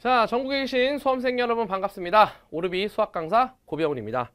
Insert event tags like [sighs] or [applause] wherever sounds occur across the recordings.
자, 전국에 계신 수험생 여러분 반갑습니다. 오르비 수학 강사 고병훈입니다.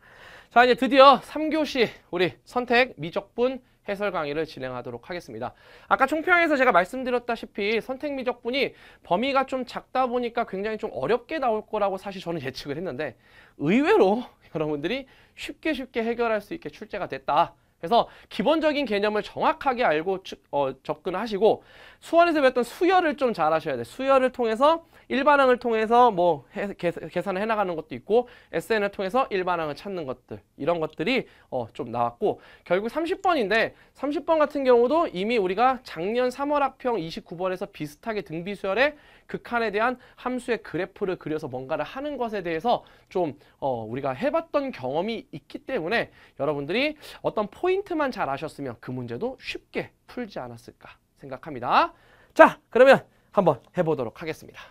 자, 이제 드디어 3교시 우리 선택 미적분 해설 강의를 진행하도록 하겠습니다. 아까 총평에서 제가 말씀드렸다시피 선택 미적분이 범위가 좀 작다 보니까 굉장히 좀 어렵게 나올 거라고 사실 저는 예측을 했는데 의외로 [laughs] 여러분들이 쉽게 쉽게 해결할 수 있게 출제가 됐다. 그래서 기본적인 개념을 정확하게 알고 어, 접근하시고 수원에서 배웠던 수열을 좀 잘 하셔야 돼. 수열을 통해서 일반항을 통해서 뭐 해, 계산을 해나가는 것도 있고 SN을 통해서 일반항을 찾는 것들 이런 것들이 어, 좀 나왔고 결국 30번인데 30번 같은 경우도 이미 우리가 작년 3월 학평 29번에서 비슷하게 등비 수열에 극한에 그 대한 함수의 그래프를 그려서 뭔가를 하는 것에 대해서 좀 어, 우리가 해봤던 경험이 있기 때문에 여러분들이 어떤 포인트만 잘 아셨으면 그 문제도 쉽게 풀지 않았을까 생각합니다. 자 그러면 한번 해보도록 하겠습니다.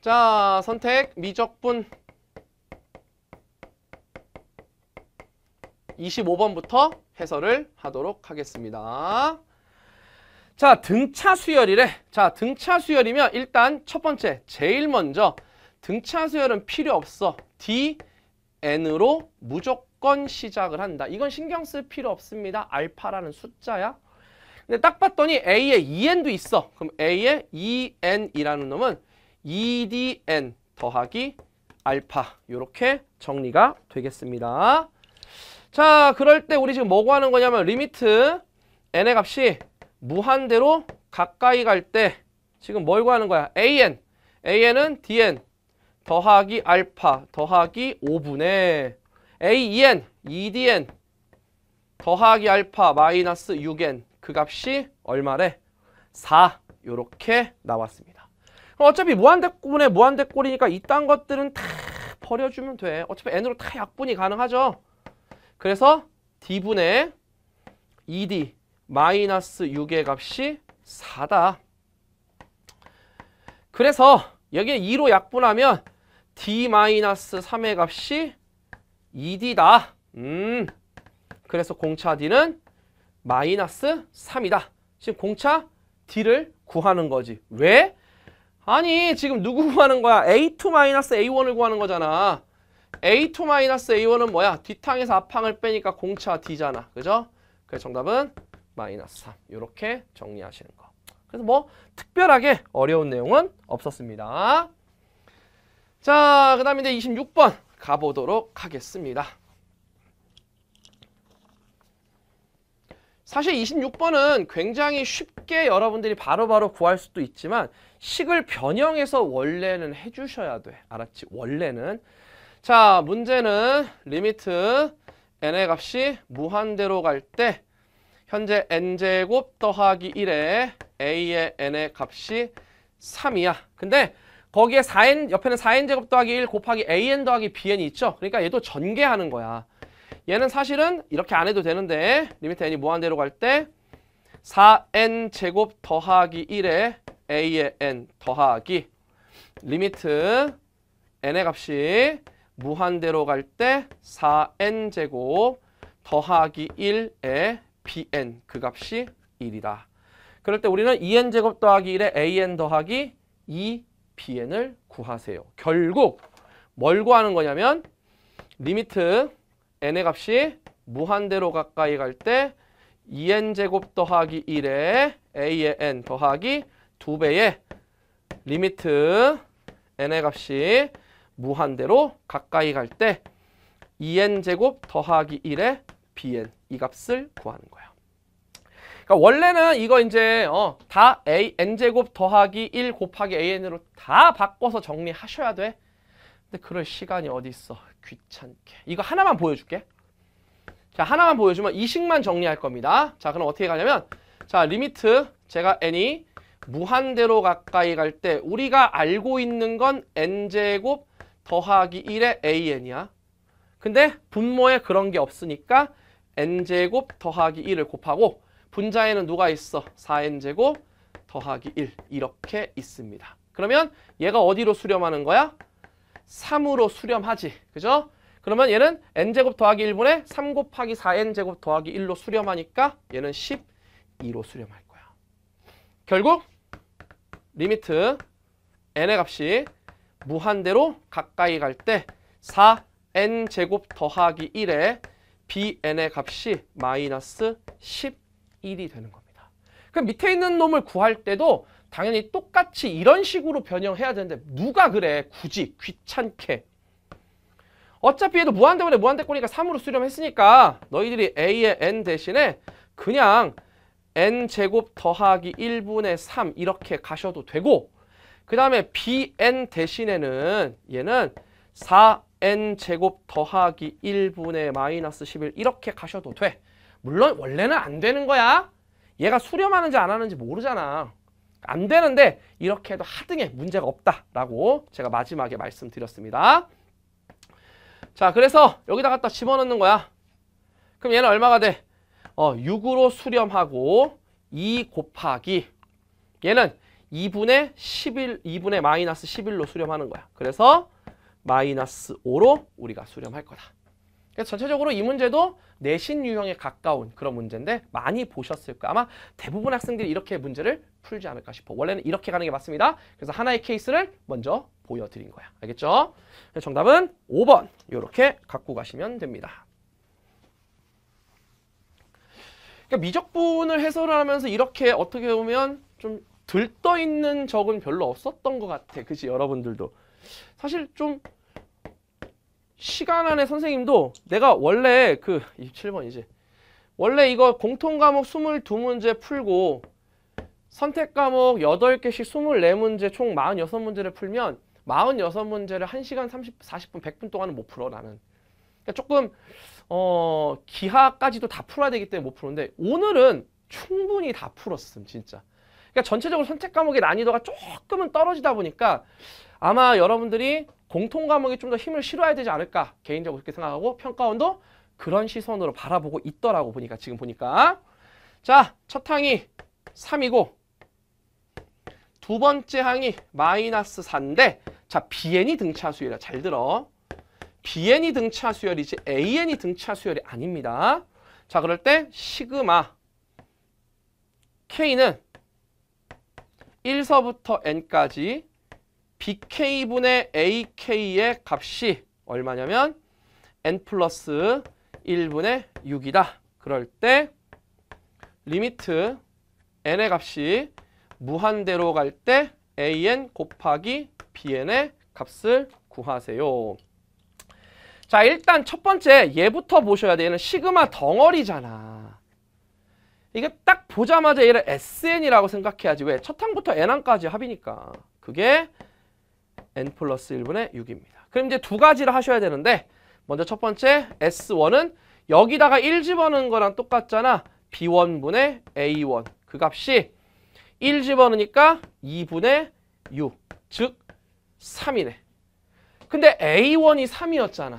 자 선택 미적분 25번부터 해설을 하도록 하겠습니다. 자, 등차 수열이래. 자, 등차 수열이면 일단 첫 번째, 제일 먼저 등차 수열은 필요 없어. D, N으로 무조건 시작을 한다. 이건 신경 쓸 필요 없습니다. 알파라는 숫자야. 근데 딱 봤더니 A에 EN도 있어. 그럼 A에 EN이라는 놈은 EDN 더하기 알파 이렇게 정리가 되겠습니다. 자, 그럴 때 우리 지금 뭐고 하는 거냐면 리미트 n의 값이 무한대로 가까이 갈 때 지금 뭘 구하는 거야? an. an은 dn 더하기 알파 더하기 5분의 an, edn 더하기 알파 마이너스 6n 그 값이 얼마래? 4 이렇게 나왔습니다. 어차피 무한대꼴에 무한대꼴이니까 이딴 것들은 다 버려주면 돼. 어차피 n으로 다 약분이 가능하죠. 그래서 d분의 ed 마이너스 6의 값이 4다. 그래서 여기에 2로 약분하면 d-3의 마이너스 값이 2d다. 음, 그래서 공차 d는 마이너스 3이다. 지금 공차 d를 구하는 거지. 왜? 아니 지금 누구 구하는 거야? a2 마이너스 a1을 구하는 거잖아. a2 마이너스 a1은 뭐야? 뒤탕에서 앞항을 빼니까 공차 d잖아. 그죠? 그래서 정답은 마이너스 3 이렇게 정리하시는 거. 그래서 뭐 특별하게 어려운 내용은 없었습니다. 자, 그 다음에 이제 26번 가보도록 하겠습니다. 사실 26번은 굉장히 쉽게 여러분들이 바로바로 바로 구할 수도 있지만 식을 변형해서 원래는 해주셔야 돼. 알았지? 원래는. 자, 문제는 리미트 n의 값이 무한대로 갈때 현재 n제곱 더하기 1에 a의 n의 값이 3이야. 근데 거기에 4n 옆에는 4n제곱 더하기 1 곱하기 an 더하기 bn이 있죠. 그러니까 얘도 전개하는 거야. 얘는 사실은 이렇게 안 해도 되는데 리미트 n이 무한대로 갈 때 4n제곱 더하기 1에 a의 n 더하기 리미트 n의 값이 무한대로 갈 때 4n제곱 더하기 1에 bn 그 값이 1이다. 그럴 때 우리는 2n 제곱 더하기 1에 an 더하기 2bn을 구하세요. 결국 뭘 구하는 거냐면 리미트 n의 값이 무한대로 가까이 갈 때 2n 제곱 더하기 1에 a의 n 더하기 2배의 리미트 n의 값이 무한대로 가까이 갈 때 2n 제곱 더하기 1에 bn 이 값을 구하는 거야. 그러니까 원래는 이거 이제 어, 다 a n 제곱 더하기 1 곱하기 an으로 다 바꿔서 정리하셔야 돼. 근데 그럴 시간이 어디 있어? 귀찮게. 이거 하나만 보여줄게. 자, 하나만 보여주면 이식만 정리할 겁니다. 자, 그럼 어떻게 가냐면 자, 리미트 제가 n이 무한대로 가까이 갈 때 우리가 알고 있는 건 n제곱 더하기 1의 an이야. 근데 분모에 그런 게 없으니까 n제곱 더하기 1을 곱하고 분자에는 누가 있어? 4n제곱 더하기 1 이렇게 있습니다. 그러면 얘가 어디로 수렴하는 거야? 3으로 수렴하지. 그죠? 그러면 얘는 n제곱 더하기 1분의 3 곱하기 4n제곱 더하기 1로 수렴하니까 얘는 12로 수렴할 거야. 결국 리미트 n의 값이 무한대로 가까이 갈 때 4n제곱 더하기 1에 bn의 값이 마이너스 11이 되는 겁니다. 그럼 밑에 있는 놈을 구할 때도 당연히 똑같이 이런 식으로 변형해야 되는데 누가 그래 굳이 귀찮게 어차피 얘도 무한대분의 무한대꼴이니까 3으로 수렴했으니까 너희들이 a의 n 대신에 그냥 n제곱 더하기 1분의 3 이렇게 가셔도 되고 그 다음에 bn 대신에는 얘는 n 제곱 더하기 1분의 마이너스 11 이렇게 가셔도 돼. 물론 원래는 안 되는 거야. 얘가 수렴하는지 안 하는지 모르잖아. 안 되는데 이렇게 해도 하등에 문제가 없다라고 제가 마지막에 말씀드렸습니다. 자 그래서 여기다 갖다 집어넣는 거야. 그럼 얘는 얼마가 돼? 어, 6으로 수렴하고 2 곱하기 얘는 2분의 11, 2분의 마이너스 11로 수렴하는 거야. 그래서 마이너스 5로 우리가 수렴할 거다. 그래서 전체적으로 이 문제도 내신 유형에 가까운 그런 문제인데 많이 보셨을 거예 아마 대부분 학생들이 이렇게 문제를 풀지 않을까 싶어. 원래는 이렇게 가는 게 맞습니다. 그래서 하나의 케이스를 먼저 보여드린 거야. 알겠죠? 정답은 5번 이렇게 갖고 가시면 됩니다. 그러니까 미적분을 해설을 하면서 이렇게 어떻게 보면 좀 들떠있는 적은 별로 없었던 것 같아. 그치 여러분들도. 사실 좀 시간 안에 선생님도 내가 원래 그 27번이지 원래 이거 공통 과목 22문제 풀고 선택 과목 8개씩 24문제 총 46문제를 풀면 46문제를 1시간 30, 40분, 100분 동안은 못 풀어 나는 그러니까 조금 어 기하까지도 다 풀어야 되기 때문에 못 푸는데 오늘은 충분히 다 풀었음 진짜 그러니까 전체적으로 선택 과목의 난이도가 조금은 떨어지다 보니까 아마 여러분들이 공통 과목이좀 더 힘을 실어야 되지 않을까 개인적으로 그렇게 생각하고 평가원도 그런 시선으로 바라보고 있더라고 보니까 지금 보니까 자 첫 항이 3이고 두 번째 항이 마이너스 4인데 자 bn이 등차 수열이야 잘 들어 bn이 등차 수열이지 an이 등차 수열이 아닙니다 자 그럴 때 시그마 k는 1서부터 n까지 BK분의 AK의 값이 얼마냐면 N 플러스 1분의 6이다. 그럴 때 리미트 N의 값이 무한대로 갈 때 AN 곱하기 BN의 값을 구하세요. 자 일단 첫 번째 얘부터 보셔야 되는 시그마 덩어리잖아. 이게 딱 보자마자 얘를 SN이라고 생각해야지. 왜? 첫 항부터 N항까지 합이니까. 그게 n 플러스 1분의 6입니다. 그럼 이제 두 가지를 하셔야 되는데 먼저 첫 번째 S1은 여기다가 1 집어넣은 거랑 똑같잖아. B1분의 A1 그 값이 1 집어넣으니까 2분의 6, 즉 3이네. 근데 A1이 3이었잖아.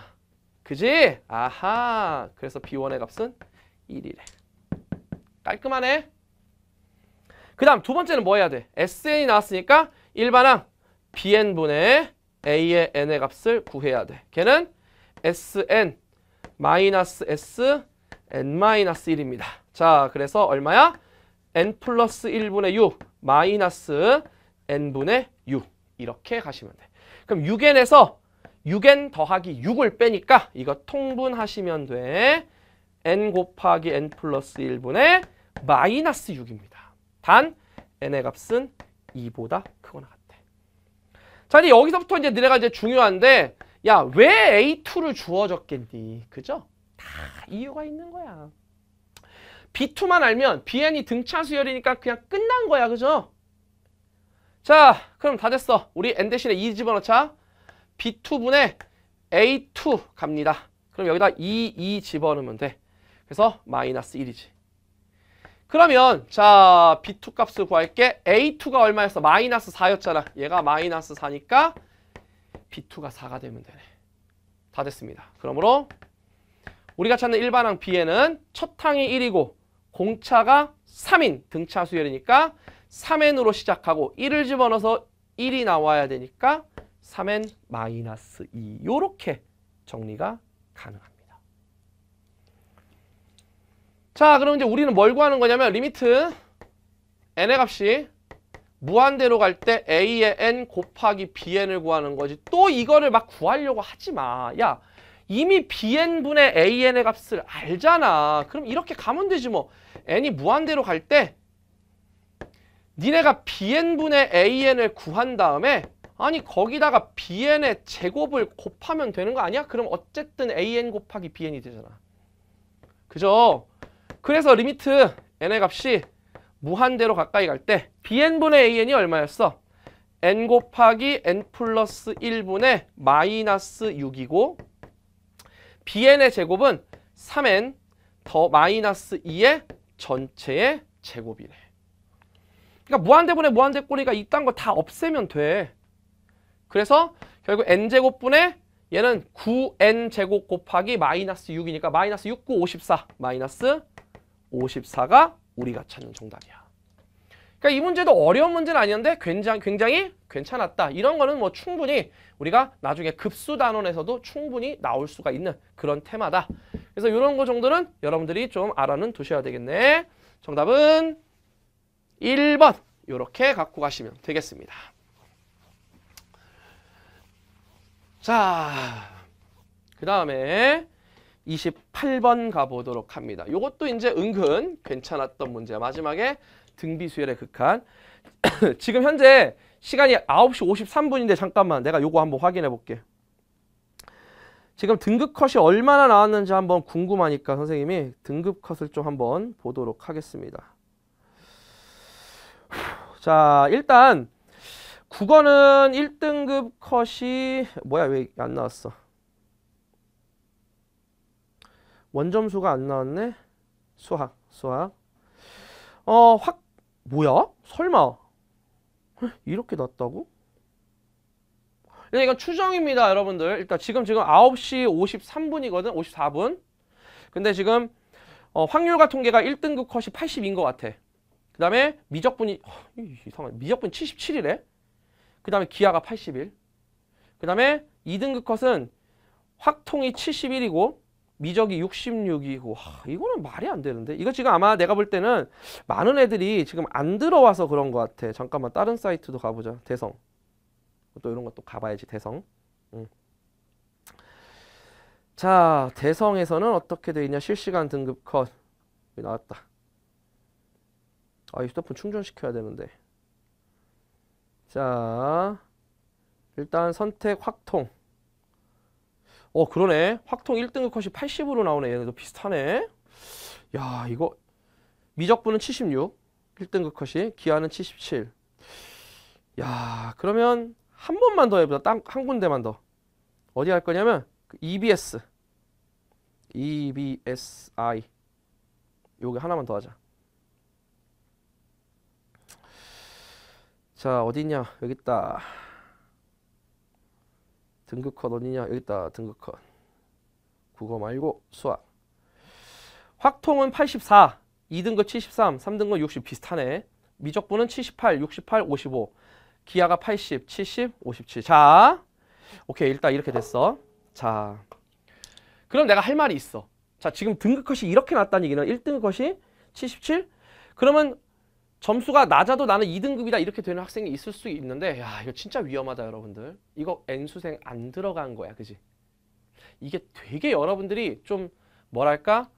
그지? 아하, 그래서 B1의 값은 1이래. 깔끔하네. 그 다음 두 번째는 뭐 해야 돼? SN이 나왔으니까 일반항 bn분의 a의 n의 값을 구해야 돼. 걔는 sn 마이너스 s n 마이너스 1입니다. 자, 그래서 얼마야? n 플러스 1분의 6 마이너스 n분의 6 이렇게 가시면 돼. 그럼 6n에서 6n 더하기 6을 빼니까 이거 통분하시면 돼. n 곱하기 n 플러스 1분의 마이너스 6입니다. 단 n의 값은 2보다 크거나 같다. 자, 이제 여기서부터 이제 내가 이제 중요한데, 야, 왜 A2를 주어졌겠니? 그죠? 다 이유가 있는 거야. B2만 알면 BN이 등차 수열이니까 그냥 끝난 거야. 그죠? 자, 그럼 다 됐어. 우리 N 대신에 2 e 집어넣자. B2분의 A2 갑니다. 그럼 여기다 2, e, 2 e 집어넣으면 돼. 그래서 마이너스 1이지. 그러면 자 B2 값을 구할게 A2가 얼마였어? 마이너스 4였잖아 얘가 마이너스 4니까 B2가 4가 되면 되네 다 됐습니다 그러므로 우리가 찾는 일반항 B에는 첫 항이 1이고 공차가 3인 등차 수열이니까 3n으로 시작하고 1을 집어넣어서 1이 나와야 되니까 3n 마이너스 2 요렇게 정리가 가능합니다 자 그럼 이제 우리는 뭘 구하는 거냐면 리미트 n의 값이 무한대로 갈 때 a의 n 곱하기 bn을 구하는 거지 또 이거를 막 구하려고 하지 마야 이미 bn분의 an의 값을 알잖아 그럼 이렇게 가면 되지 뭐 n이 무한대로 갈 때 니네가 bn분의 an을 구한 다음에 아니 거기다가 bn의 제곱을 곱하면 되는 거 아니야? 그럼 어쨌든 an 곱하기 bn이 되잖아 그죠? 그래서 리미트 n의 값이 무한대로 가까이 갈 때 bn분의 an이 얼마였어? n 곱하기 n 플러스 1분의 마이너스 6이고 bn의 제곱은 3n 더 마이너스 2의 전체의 제곱이래. 그러니까 무한대분의 무한대 꼬리가 이딴 거 다 없애면 돼. 그래서 결국 n제곱분의 얘는 9n제곱 곱하기 마이너스 6이니까 마이너스 6, 9, 54 마이너스 54가 우리가 찾는 정답이야. 그러니까 이 문제도 어려운 문제는 아니었는데 굉장히, 굉장히 괜찮았다. 이런 거는 뭐 충분히 우리가 나중에 급수 단원에서도 충분히 나올 수가 있는 그런 테마다. 그래서 이런 거 정도는 여러분들이 좀 알아는 두셔야 되겠네. 정답은 1번 이렇게 갖고 가시면 되겠습니다. 자, 그 다음에 28번 가보도록 합니다. 이것도 이제 은근 괜찮았던 문제 마지막에 등비수열의 극한. [coughs] 지금 현재 시간이 9시 53분인데 잠깐만 내가 요거 한번 확인해 볼게. 지금 등급 컷이 얼마나 나왔는지 한번 궁금하니까 선생님이 등급 컷을 좀 한번 보도록 하겠습니다. [sighs] 자 일단 국어는 1등급 컷이 뭐야 왜 안 나왔어 원점수가 안 나왔네. 수학, 수학. 어, 확, 뭐야? 설마. [laughs] 이렇게 났다고? 네, 이건 추정입니다, 여러분들. 일단 지금 지금 9시 53분이거든, 54분. 근데 지금 어, 확률과 통계가 1등급 컷이 80인 것 같아. 그 다음에 미적분이 어, 이상한 미적분 77이래. 그 다음에 기아가 81. 그 다음에 2등급 컷은 확통이 71이고 미적이 66이고 하, 이거는 말이 안 되는데 이거 지금 아마 내가 볼 때는 많은 애들이 지금 안 들어와서 그런 것 같아 잠깐만 다른 사이트도 가보자 대성 또 이런 것도 가봐야지 대성 응. 자 대성에서는 어떻게 돼 있냐 실시간 등급 컷 나왔다 아이 휴대폰 충전시켜야 되는데 자 일단 선택 확통 어 그러네 확통 1등급 컷이 80으로 나오네 얘네도 비슷하네 야 이거 미적분은 76 1등급 컷이 기아는 77야 그러면 한 번만 더 해보자 딱 한 군데만 더 어디 할 거냐면 그 EBS EBSI 요게 하나만 더 하자 자 어디 있냐 여기 있다 등급컷 어디냐? 여기다 있 등급컷. 국어 말고 수학. 확통은 84, 2등급 73, 3등급 60 비슷하네. 미적분은 78, 68, 55. 기하가 80, 70, 57. 자, 오케이 일단 이렇게 됐어. 자, 그럼 내가 할 말이 있어. 자, 지금 등급컷이 이렇게 났다는 얘기는 1등급컷이 77? 그러면 점수가 낮아도 나는 2등급이다 이렇게 되는 학생이 있을 수 있는데 야 이거 진짜 위험하다 여러분들 이거 N수생 안 들어간 거야 그지 이게 되게 여러분들이 좀 뭐랄까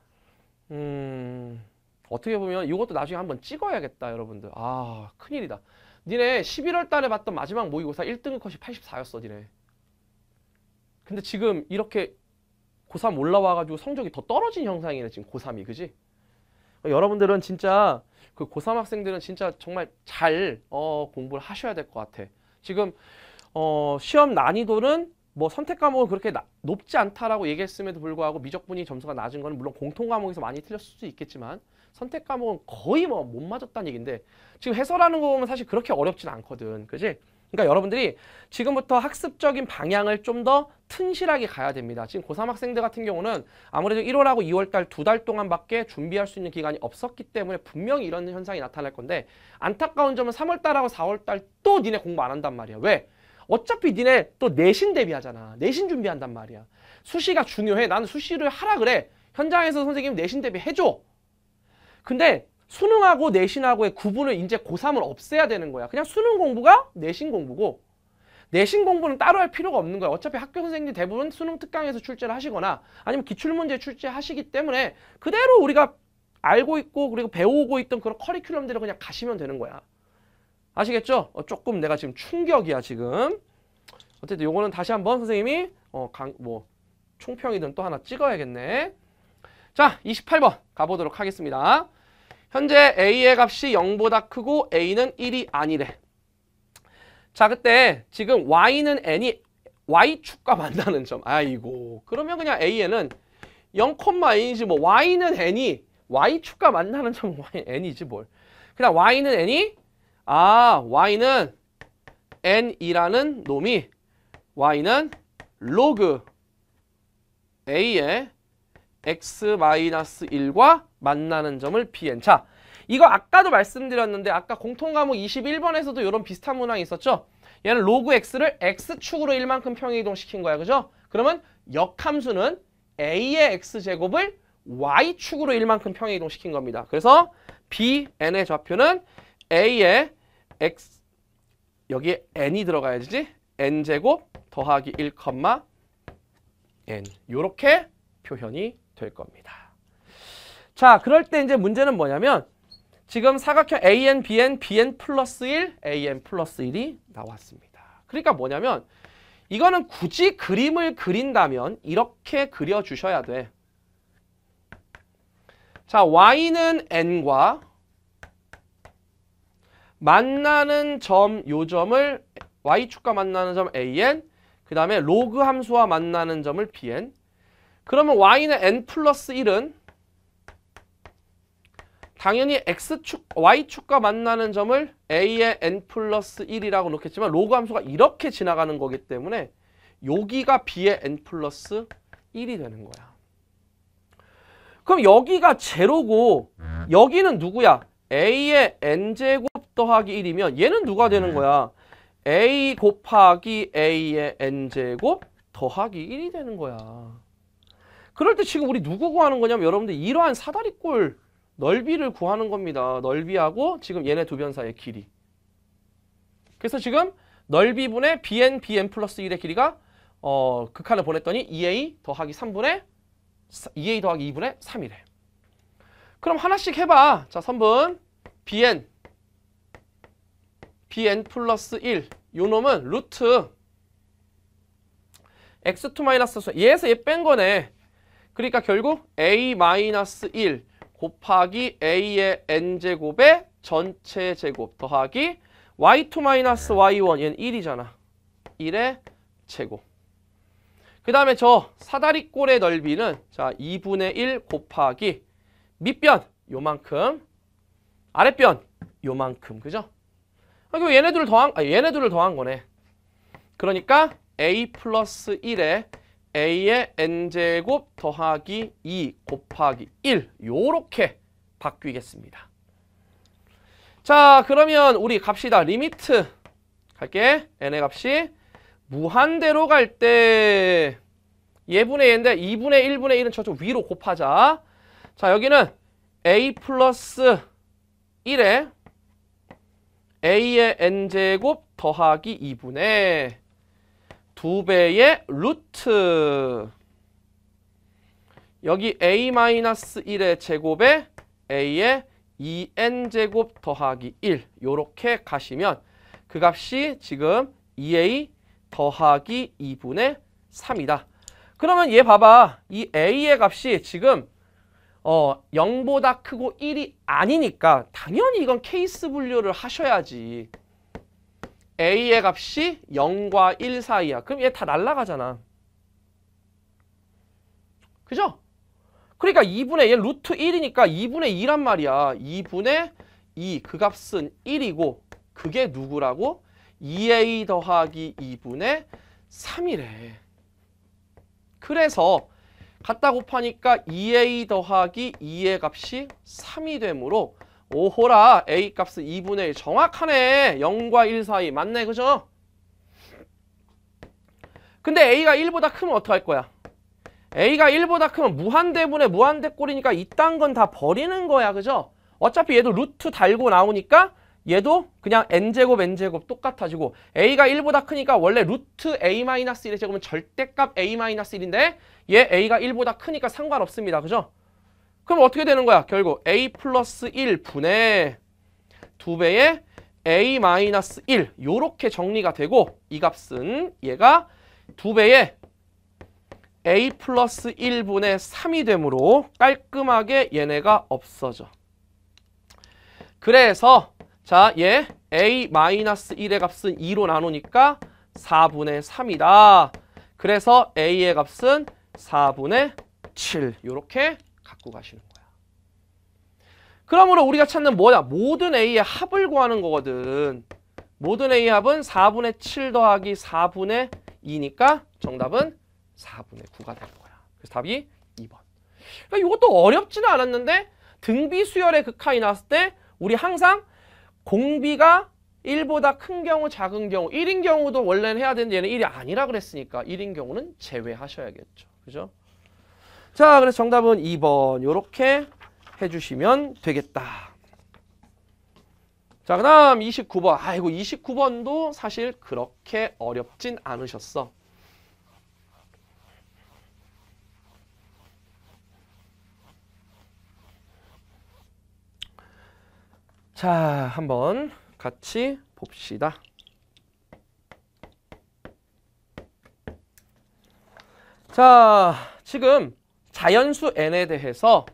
음 어떻게 보면 이것도 나중에 한번 찍어야겠다 여러분들 아 큰일이다 니네 11월 달에 봤던 마지막 모의고사 1등 컷이 84였어 니네 근데 지금 이렇게 고3 올라와가지고 성적이 더 떨어진 형상이네 지금 고3이 그지 여러분들은 진짜 그 고3 학생들은 진짜 정말 잘 어, 공부를 하셔야 될 것 같아. 지금 어, 시험 난이도는 뭐 선택 과목은 그렇게 나, 높지 않다라고 얘기했음에도 불구하고 미적분이 점수가 낮은 건 물론 공통 과목에서 많이 틀렸을 수도 있겠지만 선택 과목은 거의 뭐 못 맞았다는 얘기인데 지금 해설하는 거 보면 사실 그렇게 어렵진 않거든. 그지? 그러니까 여러분들이 지금부터 학습적인 방향을 좀 더 튼실하게 가야 됩니다. 지금 고3 학생들 같은 경우는 아무래도 1월하고 2월달 두 달 동안밖에 준비할 수 있는 기간이 없었기 때문에 분명히 이런 현상이 나타날 건데 안타까운 점은 3월달하고 4월달 또 니네 공부 안 한단 말이야. 왜? 어차피 니네 또 내신 대비하잖아. 내신 준비한단 말이야. 수시가 중요해. 나는 수시를 하라 그래. 현장에서 선생님 내신 대비 해줘. 근데 수능하고 내신하고의 구분을 이제 고3을 없애야 되는 거야. 그냥 수능 공부가 내신 공부고 내신 공부는 따로 할 필요가 없는 거야. 어차피 학교 선생님들 대부분 수능 특강에서 출제를 하시거나 아니면 기출문제 출제하시기 때문에 그대로 우리가 알고 있고 그리고 배우고 있던 그런 커리큘럼대로 그냥 가시면 되는 거야. 아시겠죠? 어, 조금 내가 지금 충격이야 지금. 어쨌든 요거는 다시 한번 선생님이 어, 강, 뭐 총평이든 또 하나 찍어야겠네. 자, 28번 가보도록 하겠습니다. 현재 A의 값이 0보다 크고 A는 1이 아니래. 자, 그때 지금 Y는 N이 Y축과 만나는 점. 아이고. 그러면 그냥 A에는 0,A인지 뭐 Y는 N이 Y축과 만나는 점은 N이지 뭘. 그냥 Y는 N이 아, Y는 N이라는 놈이 Y는 로그 A의 x-1과 만나는 점을 bn차 이거 아까도 말씀드렸는데 아까 공통과목 21번에서도 이런 비슷한 문항이 있었죠 얘는 로그 x를 x축으로 1만큼 평행이동시킨 거야 그죠? 그러면 역함수는 a의 x제곱을 y축으로 1만큼 평행이동시킨 겁니다 그래서 bn의 좌표는 a의 x 여기에 n이 들어가야지 n제곱 더하기 1, n 요렇게 표현이 될 겁니다. 자, 그럴 때 이제 문제는 뭐냐면 지금 사각형 AN, BN, BN 플러스 1, AN 플러스 1이 나왔습니다. 그러니까 뭐냐면 이거는 굳이 그림을 그린다면 이렇게 그려주셔야 돼. 자, Y는 N과 만나는 점, 요점을 Y축과 만나는 점 AN, 그 다음에 로그 함수와 만나는 점을 BN, 그러면 y는 n 플러스 1은 당연히 x축, y축과 만나는 점을 a의 n 플러스 1이라고 놓겠지만 로그 함수가 이렇게 지나가는 거기 때문에 여기가 b의 n 플러스 1이 되는 거야. 그럼 여기가 제로고 여기는 누구야? a의 n제곱 더하기 1이면 얘는 누가 되는 거야? a 곱하기 a의 n제곱 더하기 1이 되는 거야. 그럴 때 지금 우리 누구 구하는 거냐면 여러분들 이러한 사다리꼴 넓이를 구하는 겁니다. 넓이하고 지금 얘네 두 변 사이의 길이. 그래서 지금 넓이분의 bn, bn 플러스 1의 길이가 어, 극한을 보냈더니 2a 더하기 3분의 2a 더하기 2분의 3이래. 그럼 하나씩 해봐. 자, 선분 bn, bn 플러스 1, 요 놈은 루트 x2 마이너스 얘에서 얘 뺀 거네. 그러니까 결국 a-1 곱하기 a의 n제곱의 전체 제곱 더하기 y2-y1 얘는 1이잖아. 1의 제곱. 그 다음에 저 사다리꼴의 넓이는 자 2분의 1 곱하기 밑변 요만큼 아랫변 요만큼 그죠? 아, 그럼 얘네들을 더한 아, 얘네들을 더한 거네. 그러니까 a 플러스 1의 a의 n제곱 더하기 2 곱하기 1 요렇게 바뀌겠습니다. 자 그러면 우리 갑시다. 리미트 갈게. n의 값이 무한대로 갈때 예분의 얘인데 2분의 1분의 1은 저쪽 위로 곱하자. 자 여기는 a 플러스 1에 a의 n제곱 더하기 2분의 두 배의 루트 여기 a-1의 제곱에 a의 2n제곱 e 더하기 1 요렇게 가시면 그 값이 지금 2a e 더하기 2분의 3이다. 그러면 얘 봐봐. 이 a의 값이 지금 어 0보다 크고 1이 아니니까 당연히 이건 케이스 분류를 하셔야지. a의 값이 0과 1 사이야. 그럼 얘 다 날라가잖아. 그죠? 그러니까 2분의 얘 루트 1이니까 2분의 2란 말이야. 2분의 2, 그 값은 1이고 그게 누구라고? 2a 더하기 2분의 3이래. 그래서 갖다 곱하니까 2a 더하기 2의 값이 3이 되므로 오호라 A 값은 2분의 1 정확하네 0과 1 사이 맞네 그죠? 근데 A가 1보다 크면 어떡할 거야? A가 1보다 크면 무한대분의 무한대꼴이니까 이딴 건 다 버리는 거야 그죠? 어차피 얘도 루트 달고 나오니까 얘도 그냥 n제곱 n제곱 똑같아지고 a가 1보다 크니까 원래 루트 a-1의 제곱은 절대값 a-1인데 얘 a가 1보다 크니까 상관없습니다 그죠? 그럼 어떻게 되는 거야? 결국 a 플러스 1분의 2배의 a 마이너스 1 요렇게 정리가 되고 이 값은 얘가 2배의 a 플러스 1분의 3이 되므로 깔끔하게 얘네가 없어져. 그래서 자, 얘 a 마이너스 1의 값은 2로 나누니까 4분의 3이다. 그래서 a의 값은 4분의 7이렇게 갖고 가시는 거야. 그러므로 우리가 찾는 뭐냐? 모든 A의 합을 구하는 거거든. 모든 A 합은 4분의 7 더하기 4분의 2니까 정답은 4분의 9가 되는 거야. 그래서 답이 2번. 그러니까 이것도 어렵지는 않았는데 등비수열의 극한이 나왔을 때 우리 항상 공비가 1보다 큰 경우 작은 경우 1인 경우도 원래는 해야 되는데 얘는 1이 아니라 그랬으니까 1인 경우는 제외하셔야겠죠. 그죠? 자, 그래서 정답은 2번. 이렇게 해주시면 되겠다. 자, 그 다음 29번. 아이고, 29번도 사실 그렇게 어렵진 않으셨어. 자, 한번 같이 봅시다. 자, 지금 자연수 n에 대해서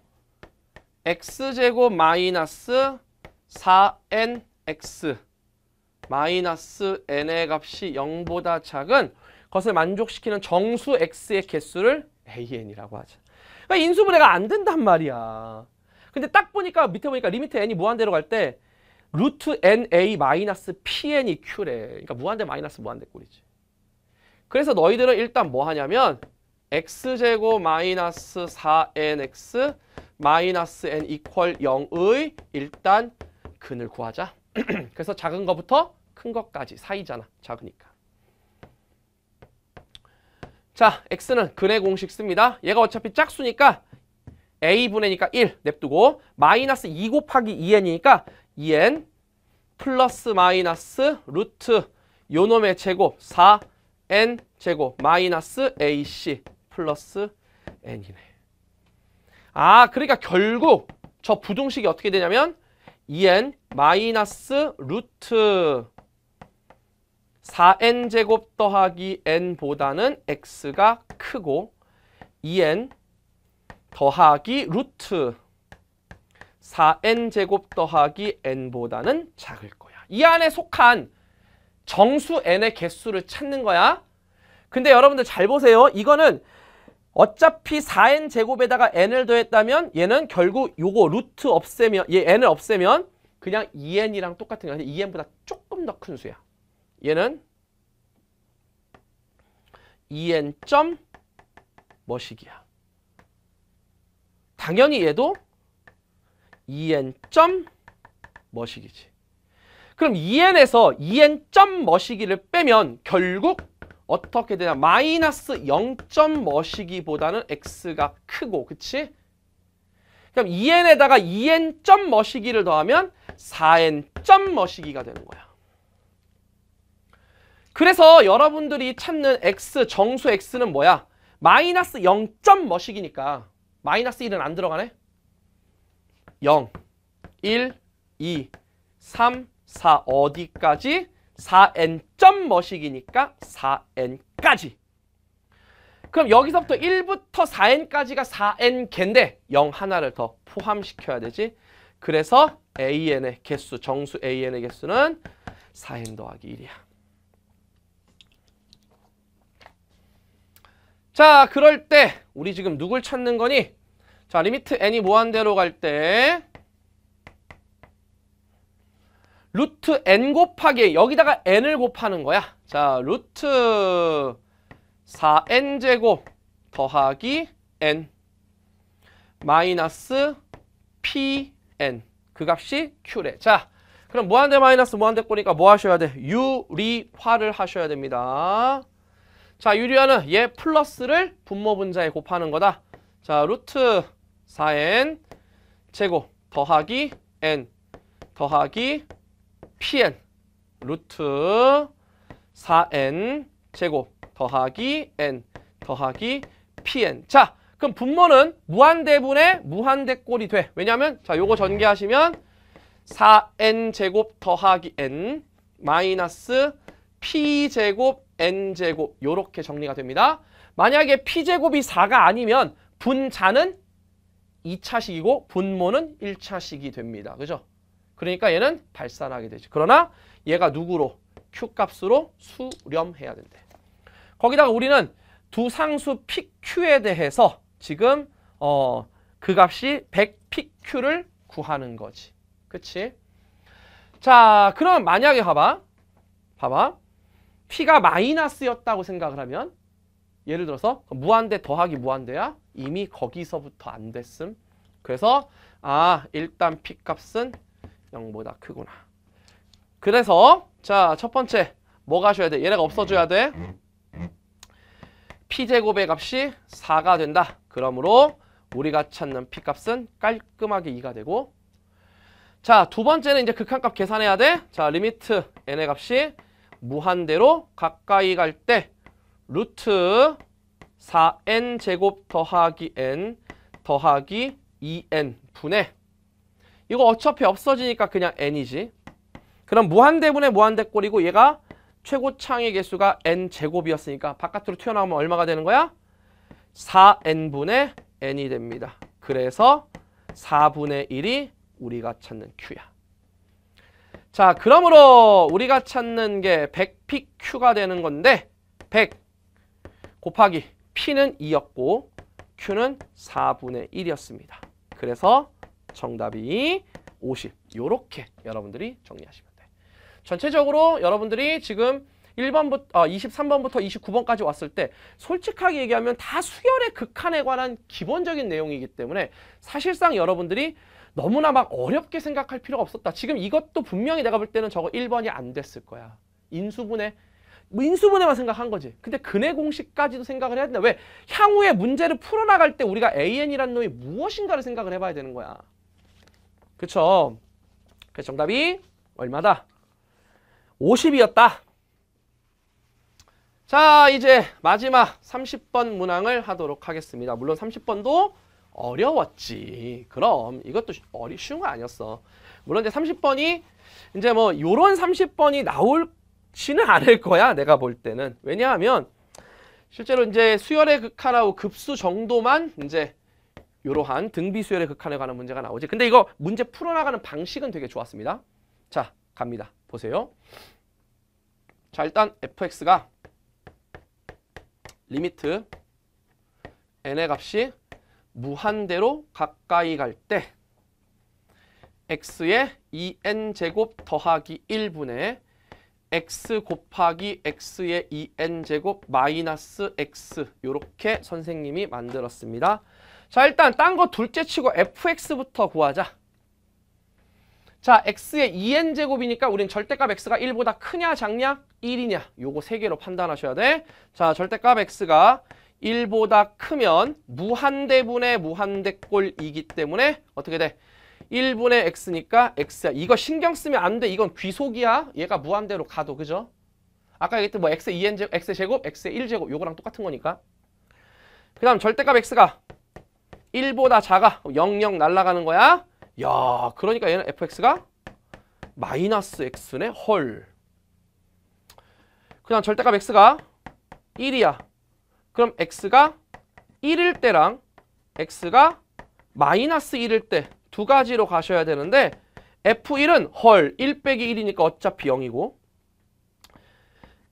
x제곱 마이너스 4nx 마이너스 n의 값이 0보다 작은 것을 만족시키는 정수 x의 개수를 an이라고 하죠. 그러니까 인수분해가 안 된단 말이야. 근데 딱 보니까 밑에 보니까 리미트 n이 무한대로 갈 때 루트 na 마이너스 pn이 q래. 그러니까 무한대 마이너스 무한대 꼴이지. 그래서 너희들은 일단 뭐 하냐면 x제곱 마이너스 4nx 마이너스 n 이퀄 0의 일단 근을 구하자. [clears throat] 그래서 작은 것부터큰 것까지 사이잖아. 작으니까. 자, x는 근의 공식 씁니다. 얘가 어차피 짝수니까 a분의니까 1 냅두고 마이너스 2 곱하기 2n이니까 e 2n e 플러스 마이너스 루트 요놈의 제곱 4n 제곱 마이너스 ac 플러스 n이네. 아 그러니까 결국 저 부등식이 어떻게 되냐면 2n 마이너스 루트 4n 제곱 더하기 n보다는 x가 크고 2n 더하기 루트 4n 제곱 더하기 n보다는 작을 거야. 이 안에 속한 정수 n의 개수를 찾는 거야. 근데 여러분들 잘 보세요. 이거는 어차피 4n 제곱에다가 n을 더했다면 얘는 결국 요거 루트 없애면 얘 n을 없애면 그냥 2n이랑 e 똑같은 거야. 2n보다 e 조금 더 큰 수야. 얘는 2n e 점 머시기야. 당연히 얘도 2n 점 머시기지. 그럼 2n에서 2n 점 머시기를 빼면 결국 어떻게 되냐 마이너스 0점 머시기보다는 x가 크고 그치? 그럼 2n에다가 e 2n e 점 머시기를 더하면 4n 점 머시기가 되는 거야 그래서 여러분들이 찾는 x 정수 x는 뭐야? 마이너스 0점 머시기니까 마이너스 1은 안 들어가네 0 1 2 3 4 어디까지? 4n 점 머식이니까 4n까지. 그럼 여기서부터 1부터 4n까지가 4n 개인데 0 하나를 더 포함시켜야 되지. 그래서 an의 개수, 정수 an의 개수는 4n 더하기 1이야. 자, 그럴 때 우리 지금 누굴 찾는 거니? 자, 리미트 n이 무한대로 갈때 루트 n 곱하기 여기다가 n을 곱하는 거야. 자, 루트 4n제곱 더하기 n 마이너스 pn 그 값이 q래. 자, 그럼 뭐한대 마이너스 뭐한대 꼬니까 뭐 하셔야 돼? 유리화를 하셔야 됩니다. 자, 유리화는 얘 플러스를 분모 분자에 곱하는 거다. 자, 루트 4n 제곱 더하기 n 더하기 pn 루트 4n 제곱 더하기 n 더하기 pn 자 그럼 분모는 무한대분의 무한대꼴이 돼 왜냐면 하자 요거 전개하시면 4n 제곱 더하기 n 마이너스 p 제곱 n 제곱 요렇게 정리가 됩니다 만약에 p 제곱이 4가 아니면 분자는 2차식이고 분모는 1차식이 됩니다 그죠 그러니까 얘는 발산하게 되죠. 그러나 얘가 누구로? Q값으로 수렴해야 된대. 거기다가 우리는 두 상수 PQ에 대해서 지금 어, 그 값이 100PQ를 구하는 거지. 그치? 자, 그럼 만약에 봐봐. 봐봐. P가 마이너스였다고 생각을 하면 예를 들어서 무한대 더하기 무한대야? 이미 거기서부터 안 됐음. 그래서 아 일단 P값은 0보다 크구나. 그래서 자 첫 번째 뭐 가셔야 돼? 얘네가 없어져야 돼. P제곱의 값이 4가 된다. 그러므로 우리가 찾는 P값은 깔끔하게 2가 되고 자, 두 번째는 이제 극한값 계산해야 돼. 자, 리미트 n의 값이 무한대로 가까이 갈 때 루트 4n 제곱 더하기 n 더하기 2n 분의 이거 어차피 없어지니까 그냥 n이지. 그럼 무한대분의 무한대꼴이고 얘가 최고창의 개수가 n제곱이었으니까 바깥으로 튀어나오면 얼마가 되는 거야? 4n분의 n이 됩니다. 그래서 4분의 1이 우리가 찾는 q야. 자 그러므로 우리가 찾는 게 100pq가 되는 건데 100 곱하기 p는 2였고 q는 4분의 1이었습니다. 그래서 정답이 50. 요렇게 여러분들이 정리하시면 돼. 전체적으로 여러분들이 지금 1번부터 어, 아, 23번부터 29번까지 왔을 때 솔직하게 얘기하면 다 수열의 극한에 관한 기본적인 내용이기 때문에 사실상 여러분들이 너무나 막 어렵게 생각할 필요가 없었다. 지금 이것도 분명히 내가 볼 때는 저거 1번이 안 됐을 거야. 인수분해 뭐 인수분해만 생각한 거지. 근데 근해 공식까지도 생각을 해야 된다. 왜? 향후에 문제를 풀어나갈 때 우리가 AN이라는 놈이 무엇인가를 생각을 해봐야 되는 거야. 그쵸? 그래서 정답이 얼마다? 50이었다. 자, 이제 마지막 30번 문항을 하도록 하겠습니다. 물론 30번도 어려웠지. 그럼 이것도 어리 쉬운 거 아니었어. 물론 이제 30번이 이제 뭐 요런 30번이 나올지는 않을 거야. 내가 볼 때는. 왜냐하면 실제로 이제 수열의 극하라고 급수 정도만 이제 이러한 등비수열의 극한에 관한 문제가 나오지. 근데 이거 문제 풀어나가는 방식은 되게 좋았습니다. 자, 갑니다. 보세요. 자, 일단 fx가 리미트 n의 값이 무한대로 가까이 갈 때 x의 2n제곱 더하기 1분의 x 곱하기 x의 2n제곱 마이너스 x 이렇게 선생님이 만들었습니다. 자 일단 딴 거 둘째 치고 fx부터 구하자. 자 x의 2n제곱이니까 우린 절대값 x가 1보다 크냐 작냐 1이냐 요거 세 개로 판단하셔야 돼. 자 절대값 x가 1보다 크면 무한대분의 무한대꼴이기 때문에 어떻게 돼? 1분의 x니까 x야. 이거 신경 쓰면 안 돼. 이건 귀속이야. 얘가 무한대로 가도 그죠? 아까 얘기했던 뭐 x의 2n제곱, x의 제곱, x의 1제곱 요거랑 똑같은 거니까. 그 다음 절대값 x가 1보다 작아. 영영 날아가는 거야. 야, 그러니까 얘는 fx가 마이너스 x네. 헐. 그냥 절대값 x가 1이야. 그럼 x가 1일 때랑 x가 마이너스 1일 때 두 가지로 가셔야 되는데 f1은 헐1 빼기 1이니까 어차피 0이고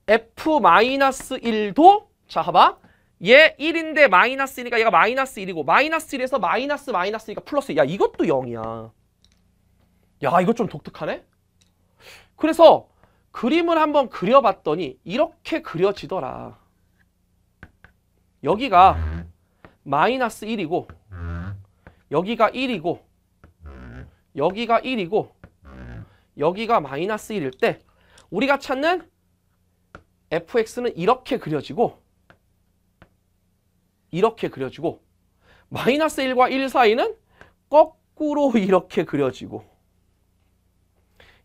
f 마이너스 1도 자 봐봐 얘 1인데 마이너스니까 얘가 마이너스 1이고 마이너스 1에서 마이너스 마이너스니까 플러스 야 이것도 0이야. 야 이거 좀 독특하네? 그래서 그림을 한번 그려봤더니 이렇게 그려지더라. 여기가 마이너스 1이고 여기가 1이고 여기가 1이고 여기가 마이너스 1일 때 우리가 찾는 fx는 이렇게 그려지고 이렇게 그려지고 마이너스 1과 1 사이는 거꾸로 이렇게 그려지고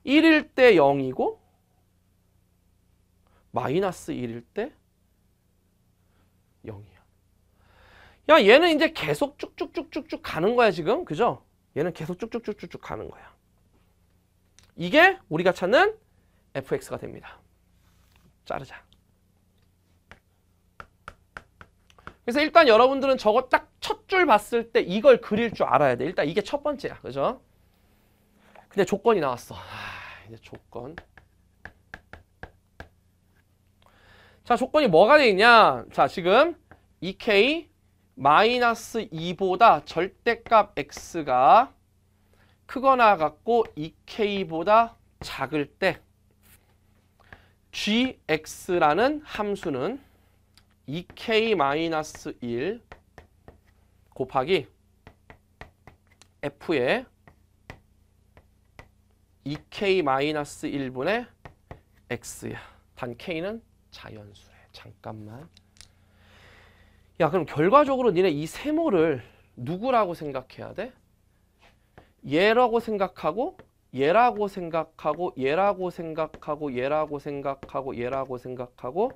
1일 때 0이고 마이너스 1일 때 0이야. 야 얘는 이제 계속 쭉쭉쭉쭉쭉 가는 거야 지금 그죠? 얘는 계속 쭉쭉쭉쭉쭉 가는 거야. 이게 우리가 찾는 fx가 됩니다. 자르자. 그래서 일단 여러분들은 저거 딱 첫 줄 봤을 때 이걸 그릴 줄 알아야 돼. 일단 이게 첫 번째야. 그죠? 근데 조건이 나왔어. 아, 이제 조건. 자, 조건이 뭐가 돼 있냐? 자, 지금 2k 마이너스 2보다 절대값 x가 크거나 같고 2k보다 작을 때 gx라는 함수는 2K-1 곱하기 F의 2K-1분의 X야. 단 K는 자연수래. 잠깐만. 야 그럼 결과적으로 니네 이 세모를 누구라고 생각해야 돼? 얘라고 생각하고 얘라고 생각하고 얘라고 생각하고 얘라고 생각하고 얘라고 생각하고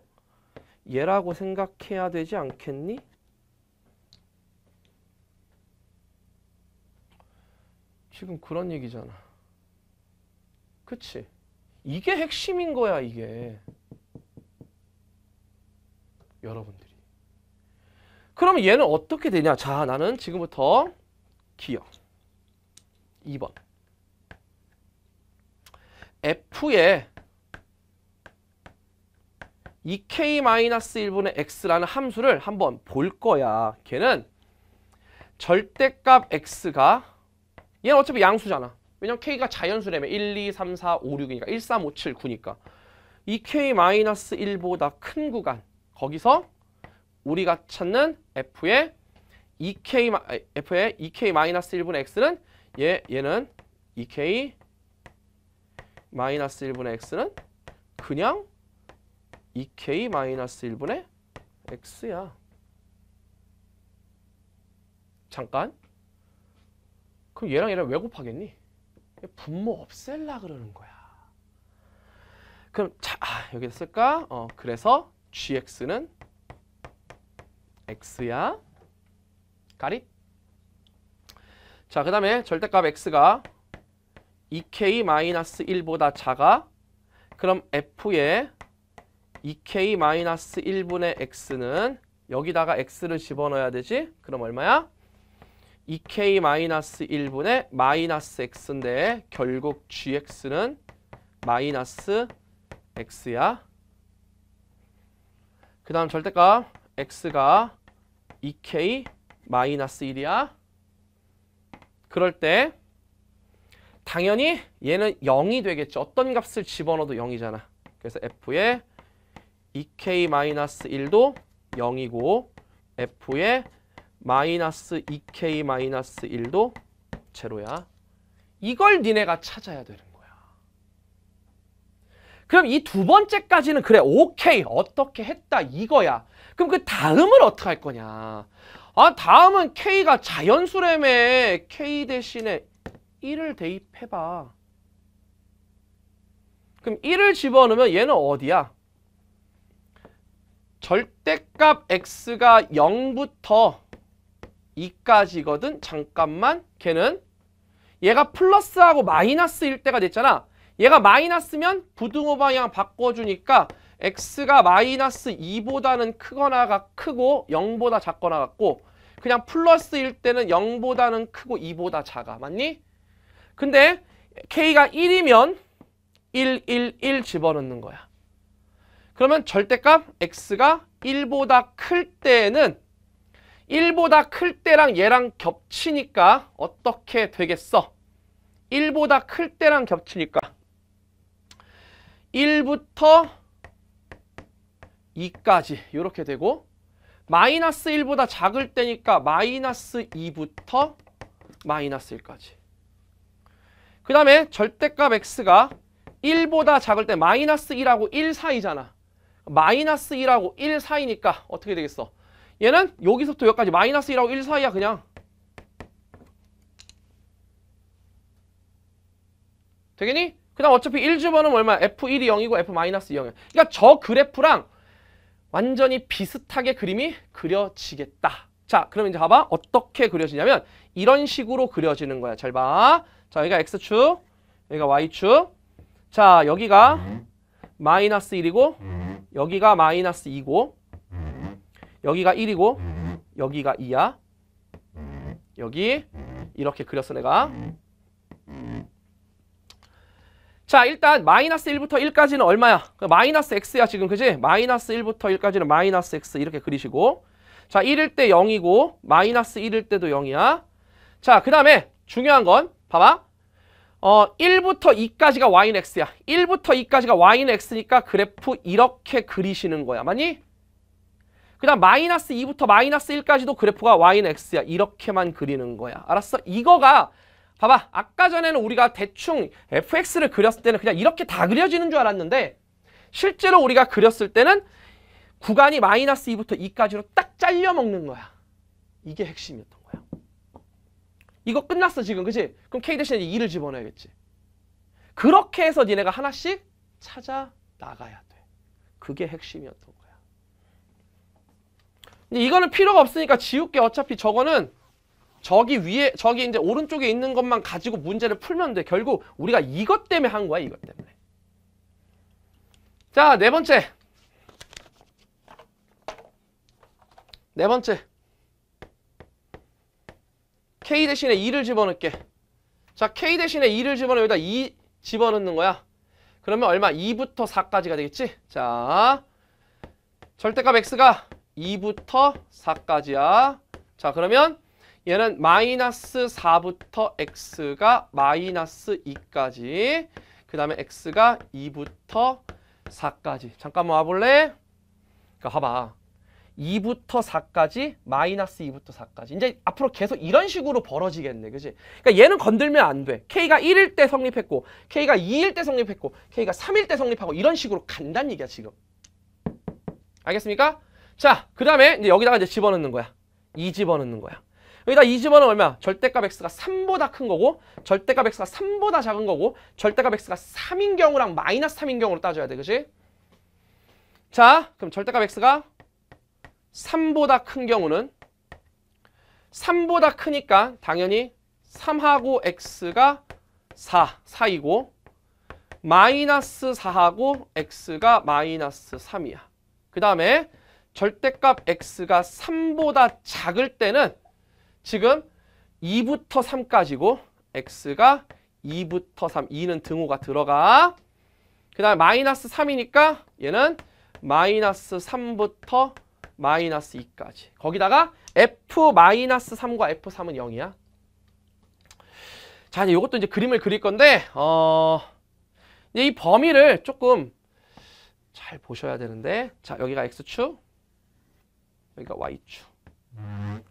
얘라고 생각해야 되지 않겠니? 지금 그런 얘기잖아. 그치? 이게 핵심인 거야, 이게. 여러분들이. 그러면 얘는 어떻게 되냐? 자, 나는 지금부터 기억. 2번. F의 이 k-1분의 x라는 함수를 한번 볼 거야. 걔는 절대값 x가 얘는 어차피 양수잖아. 왜냐면 k가 자연수라며 1, 2, 3, 4, 5, 6이니까 1, 3, 5, 7, 9니까 이 k-1보다 큰 구간 거기서 우리가 찾는 f의 2k f의 2k-1분의 x는 얘 얘는 2k 1분의 x는 그냥 2k-1분의 x야. 잠깐. 그럼 얘랑 얘랑 왜 곱하겠니? 분모 없앨라 그러는 거야. 그럼 자, 아, 여기다 쓸까? 어, 그래서 gx는 x야. 가리? 자, 그 다음에 절대값 x가 2k-1보다 작아 그럼 f의 2k-1분의 x는 여기다가 x를 집어넣어야 되지? 그럼 얼마야? 2k-1분의 마이너스 x인데 결국 gx는 마이너스 x야. 그 다음 절대값 x가 2k 1이야. 그럴 때 당연히 얘는 0이 되겠죠. 어떤 값을 집어넣어도 0이잖아. 그래서 f의 2k-1도 0이고 f의 마이너스 2k-1도 제로야. 이걸 니네가 찾아야 되는 거야. 그럼 이 두 번째까지는 그래 오케이 어떻게 했다 이거야. 그럼 그 다음을 어떻게 할 거냐. 아 다음은 k가 자연수라에 k 대신에 1을 대입해봐. 그럼 1을 집어넣으면 얘는 어디야? 절대값 x가 0부터 2까지거든. 잠깐만. 걔는 얘가 플러스하고 마이너스일 때가 됐잖아. 얘가 마이너스면 부등호 방향 바꿔주니까 x가 마이너스 2보다는 크거나 크고 0보다 작거나 같고 그냥 플러스일 때는 0보다는 크고 2보다 작아. 맞니? 근데 k가 1이면 1, 1, 1 집어넣는 거야. 그러면 절대값 x가 1보다 클 때에는 1보다 클 때랑 얘랑 겹치니까 어떻게 되겠어? 1보다 클 때랑 겹치니까 1부터 2까지 이렇게 되고 마이너스 1보다 작을 때니까 마이너스 2부터 마이너스 1까지 그 다음에 절대값 x가 1보다 작을 때 마이너스 2라고1 사이잖아 마이너스 2라고 1 사이니까 어떻게 되겠어? 얘는 여기서부터 여기까지 마이너스 1하고 1 사이야 그냥. 되겠니? 그 다음 어차피 1주번은 얼마? F1이 0이고 F-2영이야 그러니까 저 그래프랑 완전히 비슷하게 그림이 그려지겠다. 자, 그러면 이제 봐봐. 어떻게 그려지냐면 이런 식으로 그려지는 거야. 잘 봐. 자, 여기가 X축, 여기가 Y축. 자, 여기가 음. 마이너스 1이고 여기가 마이너스 2고 여기가 1이고 여기가 2야. 여기 이렇게 그렸어 내가. 자 일단 마이너스 1부터 1까지는 얼마야? 그 마이너스 x야 지금 그지? 마이너스 1부터 1까지는 마이너스 x 이렇게 그리시고 자 1일 때 0이고 마이너스 1일 때도 0이야. 자그 다음에 중요한 건 봐봐. 어 1부터 2까지가 y n x야. 1부터 2까지가 y n x니까 그래프 이렇게 그리시는 거야. 맞니? 그 다음 마이너스 2부터 마이너스 1까지도 그래프가 y n x야. 이렇게만 그리는 거야. 알았어? 이거가 봐봐. 아까 전에는 우리가 대충 fx를 그렸을 때는 그냥 이렇게 다 그려지는 줄 알았는데 실제로 우리가 그렸을 때는 구간이 마이너스 2부터 2까지로 딱 잘려 먹는 거야. 이게 핵심이었던 이거 끝났어 지금 그치? 그럼 k 대신에 2를 집어넣어야겠지. 그렇게 해서 니네가 하나씩 찾아 나가야 돼. 그게 핵심이었던 거야. 근데 이거는 필요가 없으니까 지울게 어차피 저거는 저기 위에 저기 이제 오른쪽에 있는 것만 가지고 문제를 풀면 돼. 결국 우리가 이것 때문에 한 거야 이것 때문에. 자네 번째. 네 번째. k 대신에 2를 집어넣게. 을 자, k 대신에 2를 집어넣으다 2 e 집어넣는 거야. 그러면 얼마? 2부터 4까지가 되겠지? 자, 절대값 x가 2부터 4까지야. 자, 그러면 얘는 마이너스 4부터 x가 마이너스 2까지 그 다음에 x가 2부터 4까지 잠깐만 와볼래? 그러니까 봐봐 2부터 4까지 마이너스 2부터 4까지 이제 앞으로 계속 이런 식으로 벌어지겠네 그지 그러니까 얘는 건들면 안 돼 K가 1일 때 성립했고 K가 2일 때 성립했고 K가 3일 때 성립하고 이런 식으로 간단 얘기야 지금 알겠습니까? 자그 다음에 이제 여기다가 이제 집어넣는 거야 2 집어넣는 거야 여기다 2 집어넣으면 얼마? 절대값 x가 3보다 큰 거고 절대값 x가 3보다 작은 거고 절대값 x가 3인 경우랑 마이너스 3인 경우로 따져야 돼 그지? 자 그럼 절대값 x가 3보다 큰 경우는 3보다 크니까 당연히 3하고 x가 4, 4이고 마이너스 4하고 x가 마이너스 3이야. 그 다음에 절대값 x가 3보다 작을 때는 지금 2부터 3까지고 x가 2부터 3, 2는 등호가 들어가. 그 다음에 마이너스 3이니까 얘는 마이너스 3부터 마이너스 2까지. 거기다가 f 마이너스 3과 f3은 0이야. 자, 이제 이것도 이제 그림을 그릴 건데 어, 이제 이 범위를 조금 잘 보셔야 되는데 자, 여기가 x축, 여기가 y축.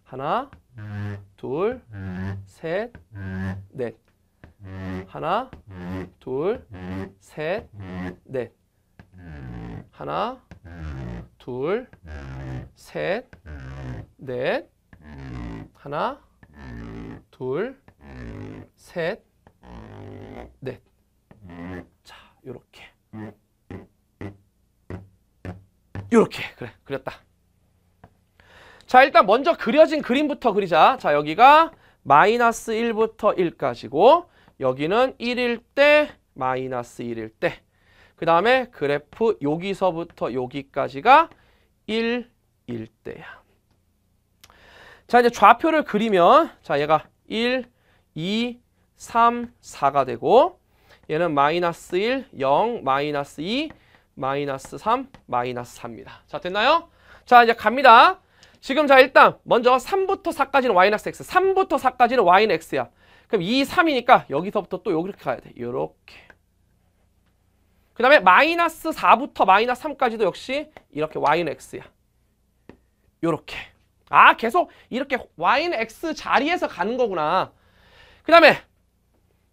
하나, 둘, 셋, 넷. 하나, 둘, 셋, 넷. 하나, 둘, 셋, 넷, 하나, 둘, 셋, 넷. 자, 요렇게. 요렇게. 그래, 그렸다. 자, 일단 먼저 그려진 그림부터 그리자. 자, 여기가 마이너스 1부터 1까지고 여기는 1일 때 마이너스 1일 때그 다음에 그래프 여기서부터 여기까지가 1, 1대야. 자, 이제 좌표를 그리면 자, 얘가 1, 2, 3, 4가 되고 얘는 마이너스 1, 0, 마이너스 2, 마이너스 3, 마이너스 3입니다. 자, 됐나요? 자, 이제 갑니다. 지금 자, 일단 먼저 3부터 4까지는 마이너스 x, 3부터 4까지는 y는 x야. 그럼 2, 3이니까 여기서부터 또 이렇게 가야 돼. 이렇게. 그 다음에 마이너스 4부터 마이너스 3까지도 역시 이렇게 y는 x야. 요렇게. 아 계속 이렇게 y는 x 자리에서 가는 거구나. 그 다음에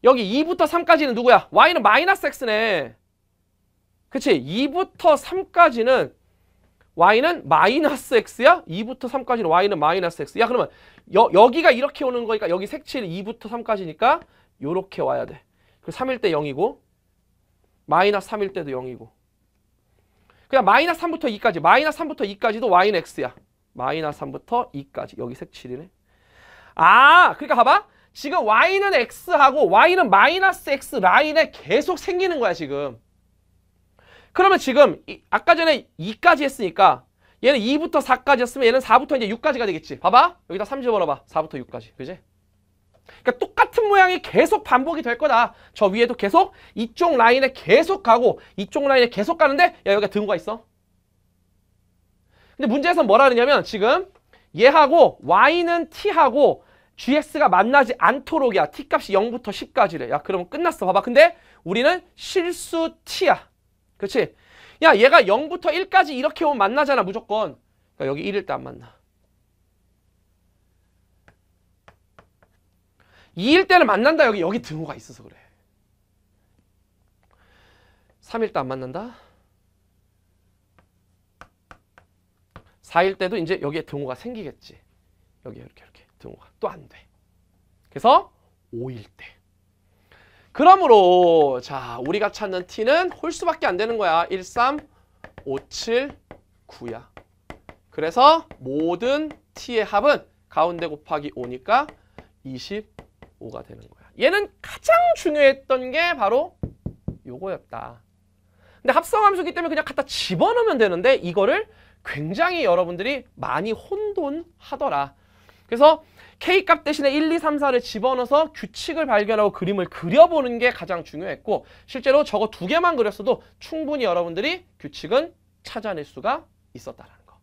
여기 2부터 3까지는 누구야? y는 마이너스 x네. 그치? 2부터 3까지는 y는 마이너스 x야? 2부터 3까지는 y는 마이너스 x. 야 그러면 여, 여기가 이렇게 오는 거니까 여기 색칠 2부터 3까지니까 요렇게 와야 돼. 그 3일 때 0이고 마이너스 3일 때도 0이고 그냥 마이너스 3부터 2까지 마이너스 3부터 2까지도 y는 x야 마이너스 3부터 2까지 여기 색칠이네 아 그러니까 봐봐 지금 y는 x하고 y는 마이너스 x 라인에 계속 생기는 거야 지금 그러면 지금 아까 전에 2까지 했으니까 얘는 2부터 4까지 였으면 얘는 4부터 이제 6까지가 되겠지 봐봐 여기다 3 집어넣어봐 4부터 6까지 그지 그러니까 똑같은 모양이 계속 반복이 될 거다. 저 위에도 계속 이쪽 라인에 계속 가고 이쪽 라인에 계속 가는데 야 여기가 등호가 있어. 근데 문제에서 뭐라 그러냐면 지금 얘하고 y는 t하고 gx가 만나지 않도록이야. t값이 0부터 10까지래. 야 그러면 끝났어. 봐봐. 근데 우리는 실수 t야. 그렇지? 야 얘가 0부터 1까지 이렇게 오면 만나잖아 무조건. 그러니까 여기 1일 때 안 만나. 2일 때는 만난다 여기 여기 등호가 있어서 그래 3일 때 안 만난다 4일 때도 이제 여기에 등호가 생기겠지 여기 이렇게 이렇게 등호가 또 안돼 그래서 5일 때 그러므로 자 우리가 찾는 t는 홀수밖에 안 되는 거야 1, 3, 5, 7, 9야 그래서 모든 t의 합은 가운데 곱하기 5니까 20 5가 되는 거야. 얘는 가장 중요했던 게 바로 요거였다. 근데 합성함수기 때문에 그냥 갖다 집어넣으면 되는데 이거를 굉장히 여러분들이 많이 혼돈하더라. 그래서 K값 대신에 1, 2, 3, 4를 집어넣어서 규칙을 발견하고 그림을 그려보는 게 가장 중요했고 실제로 저거 두 개만 그렸어도 충분히 여러분들이 규칙은 찾아낼 수가 있었다는 거.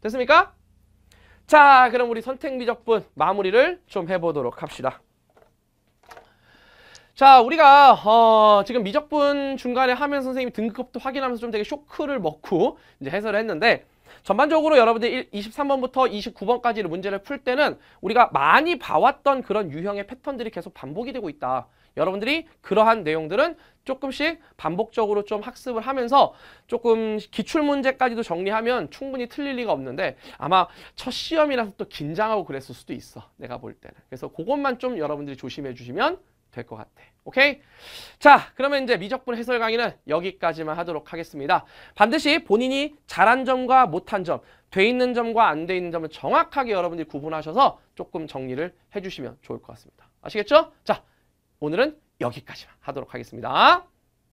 됐습니까? 자 그럼 우리 선택 미적분 마무리를 좀 해보도록 합시다. 자 우리가 어, 지금 미적분 중간에 하면 선생님이 등급도 확인하면서 좀 되게 쇼크를 먹고 이제 해설을 했는데 전반적으로 여러분들 23번부터 29번까지를 문제를 풀 때는 우리가 많이 봐왔던 그런 유형의 패턴들이 계속 반복이 되고 있다. 여러분들이 그러한 내용들은 조금씩 반복적으로 좀 학습을 하면서 조금 기출문제까지도 정리하면 충분히 틀릴 리가 없는데 아마 첫 시험이라서 또 긴장하고 그랬을 수도 있어 내가 볼 때는 그래서 그것만 좀 여러분들이 조심해 주시면 될 것 같아 오케이? 자 그러면 이제 미적분 해설 강의는 여기까지만 하도록 하겠습니다 반드시 본인이 잘한 점과 못한 점 돼 있는 점과 안 돼 있는 점을 정확하게 여러분들이 구분하셔서 조금 정리를 해주시면 좋을 것 같습니다. 아시겠죠? 자, 오늘은 여기까지 하도록 하겠습니다.